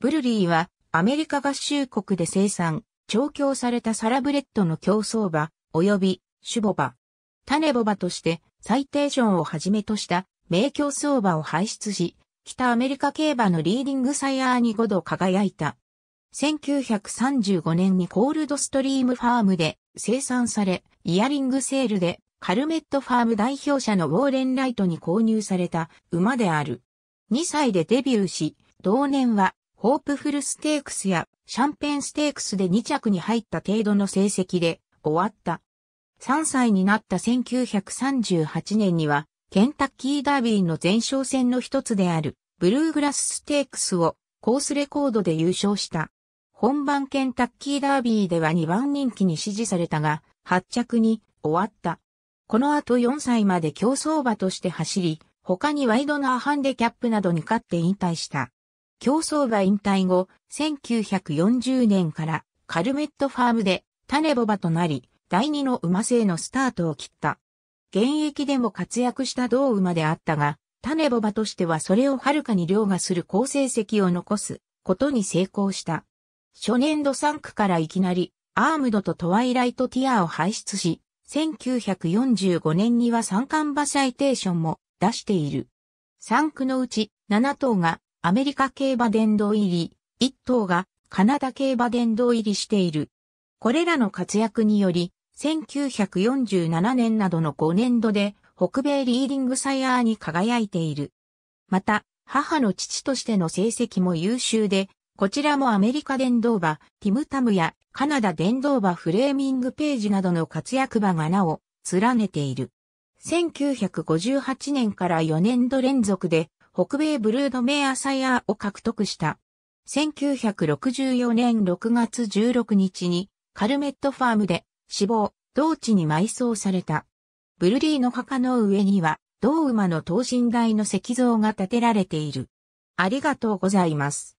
ブルリーはアメリカ合衆国で生産、調教されたサラブレッドの競争馬、及び種ボバ。種ボバとしてサイテーションをはじめとした名競争馬を輩出し、北アメリカ競馬のリーディングサイヤーに5度輝いた。1935年にコールドストリームファームで生産され、イヤリングセールでカルメットファーム代表者のウォーレン・ライトに購入された馬である。2歳でデビューし、同年はホープフルステークスやシャンペンステークスで2着に入った程度の成績で終わった。3歳になった1938年には、ケンタッキーダービーの前哨戦の一つである、ブルーグラスステークスをコースレコードで優勝した。本番ケンタッキーダービーでは2番人気に支持されたが、8着に終わった。この後4歳まで競走馬として走り、他にワイドナーハンデキャップなどに勝って引退した。競走馬引退後、1940年からカルメットファームで種ボバとなり、第二の馬制のスタートを切った。現役でも活躍した同馬であったが、種ボバとしてはそれをはるかに凌駕する好成績を残すことに成功した。初年度3区からいきなり、アームドとトワイライトティアを輩出し、1945年には三冠馬サイテーションも出している。3区のうち7頭がアメリカ競馬殿堂入り、一頭がカナダ競馬殿堂入りしている。これらの活躍により、1947年などの5年度で北米リーディングサイヤーに輝いている。また、母の父としての成績も優秀で、こちらもアメリカ電動馬、ティムタムやカナダ電動馬フレーミングページなどの活躍馬が名を連ねている。1958年から4年度連続で北米ブルードメアサイヤーを獲得した。1964年6月16日にカルメットファームで死亡、同地に埋葬された。ブルディの墓の上には、同馬の等身大の石像が建てられている。ありがとうございます。